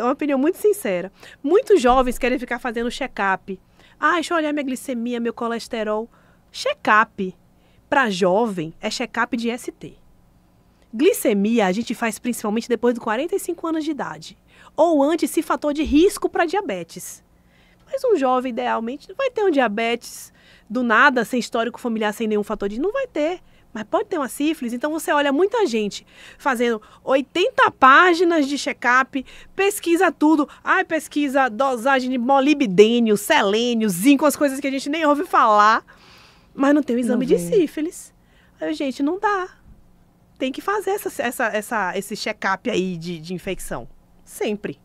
é uma opinião muito sincera. Muitos jovens querem ficar fazendo check-up. Ah, deixa eu olhar minha glicemia, meu colesterol. Check-up para jovem é check-up de ST. Glicemia a gente faz principalmente depois de 45 anos de idade, ou antes se fator de risco para diabetes. Mas um jovem, idealmente, não vai ter um diabetes do nada, sem histórico familiar, sem nenhum fator de. Não vai ter. Mas pode ter uma sífilis, então você olha muita gente fazendo 80 páginas de check-up, pesquisa tudo. Ai, pesquisa dosagem de molibdênio, selênio, zinco, as coisas que a gente nem ouve falar, mas não tem o exame de sífilis. Aí, gente, não dá. Tem que fazer essa, essa, essa esse check-up aí de, de infecção. Sempre.